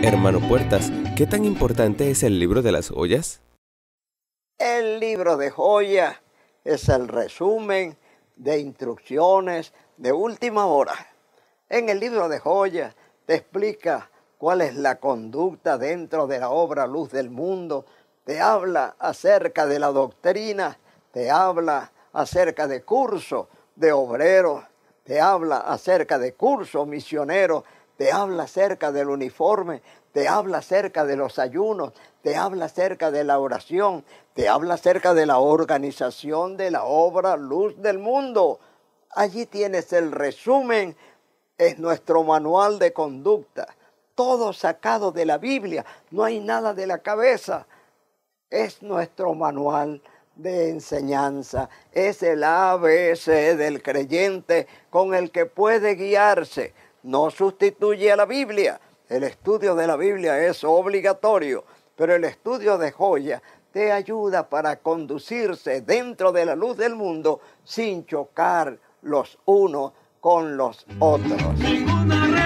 Hermano Puertas, ¿qué tan importante es el libro de las joyas? El libro de joya es el resumen de instrucciones de última hora. En el libro de joyas te explica cuál es la conducta dentro de la obra Luz del Mundo, te habla acerca de la doctrina, te habla acerca de curso de obrero, te habla acerca de curso misionero te habla acerca del uniforme, te habla acerca de los ayunos, te habla acerca de la oración, te habla acerca de la organización de la obra Luz del Mundo. Allí tienes el resumen, es nuestro manual de conducta, todo sacado de la Biblia, no hay nada de la cabeza, es nuestro manual de enseñanza, es el ABC del creyente con el que puede guiarse no sustituye a la Biblia. El estudio de la Biblia es obligatorio, pero el estudio de joya te ayuda para conducirse dentro de la luz del mundo sin chocar los unos con los otros.